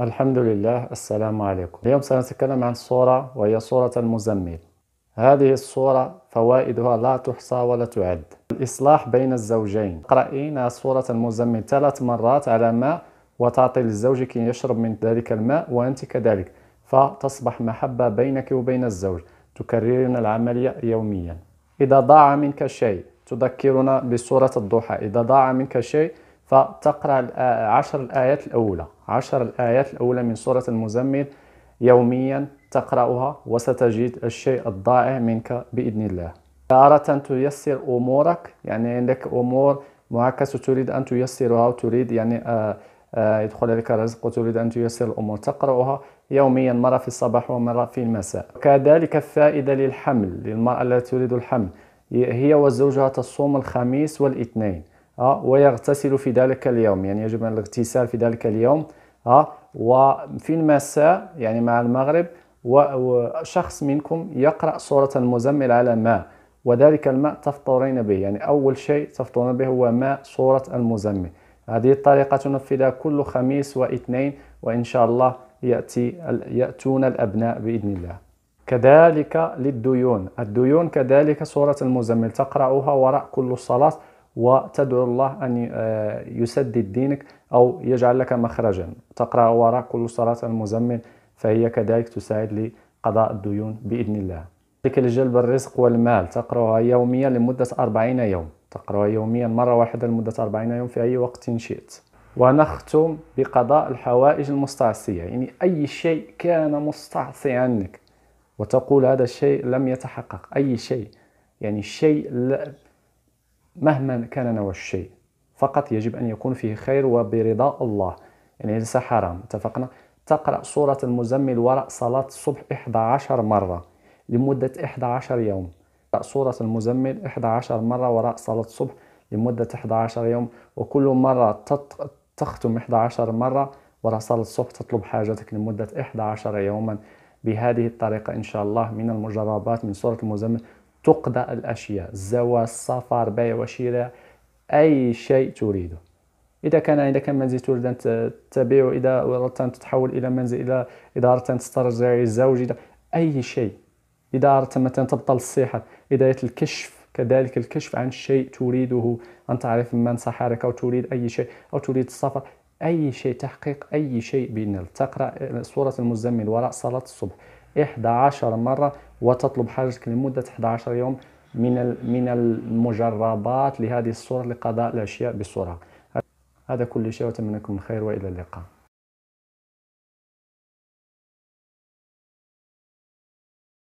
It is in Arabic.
الحمد لله السلام عليكم اليوم سنتكلم عن صورة وهي صورة المزمل هذه الصورة فوائدها لا تحصى ولا تعد الإصلاح بين الزوجين قرأينا صورة المزمل ثلاث مرات على ماء وتعطي لزوجك يشرب من ذلك الماء وأنت كذلك فتصبح محبة بينك وبين الزوج تكررين العملية يوميا إذا ضاع منك شيء تذكرنا بصورة الضحى إذا ضاع منك شيء فتقرأ آه، عشر الآيات الأولى عشر الآيات الأولى من سورة المزمل يوميا تقرأها وستجد الشيء الضائع منك بإذن الله ان تيسر أمورك يعني عندك أمور معكسة تريد أن تيسرها وتريد يعني آه، آه، يدخل لك الرزق وتريد أن تيسر الأمور تقرأها يوميا مرة في الصباح ومرة في المساء كذلك الفائدة للحمل للمرأة التي تريد الحمل هي وزوجها تصوم الخميس والاثنين آه، ويغتسل في ذلك اليوم يعني يجب الاغتسال في ذلك اليوم آه، وفي المساء يعني مع المغرب وشخص منكم يقرأ سورة المزمل على ماء وذلك الماء تفطرين به يعني أول شيء تفطرين به هو ماء سورة المزمل هذه الطريقة تنفذها كل خميس واثنين وإن شاء الله يأتي يأتون الأبناء بإذن الله كذلك للديون الديون كذلك سورة المزمل تقرأها وراء كل صلاة وتدعو الله أن آه، يسدد دينك أو يجعل لك مخرجا تقرأ وراء كل صلاة المزمل فهي كذلك تساعد لقضاء الديون بإذن الله ذلك لجلب الرزق والمال تقرأها يوميا لمدة 40 يوم تقرأها يوميا مرة واحدة لمدة 40 يوم في أي وقت شئت ونختم بقضاء الحوائج المستعصية يعني أي شيء كان مستعصي عنك وتقول هذا الشيء لم يتحقق أي شيء يعني لا مهما كان نوع الشيء فقط يجب أن يكون فيه خير وبرضا الله يعني ليس حرام اتفقنا تقرأ سورة المزمل وراء صلاة الصبح 11 مرة لمدة 11 يوم سورة المزمل 11 مرة وراء صلاة الصبح لمدة 11 يوم وكل مرة تختم 11 مرة وراء صلاة الصبح تطلب حاجتك لمدة 11 يوما بهذه الطريقة إن شاء الله من المجربات من سورة المزمل تقضى الأشياء الزواج السفر بيع وشراء أي شيء تريده إذا كان عندك منزل تريد أن تبيعه إذا أردت أن تتحول إلى منزل إذا إذا أردت أن تسترجع زوج إذا أي شيء إذا أردت مثلا تبطل السحر إذا الكشف كذلك الكشف عن شيء تريده أن تعرف من سحرك أو تريد أي شيء أو تريد السفر أي شيء تحقيق أي شيء بإذن الله تقرأ سورة المزمل وراء صلاة الصبح 11 مرة وتطلب حاجتك لمدة 11 يوم من من المجربات لهذه الصورة لقضاء الأشياء بسرعة هذا كل شيء وأتمنى لكم الخير وإلى اللقاء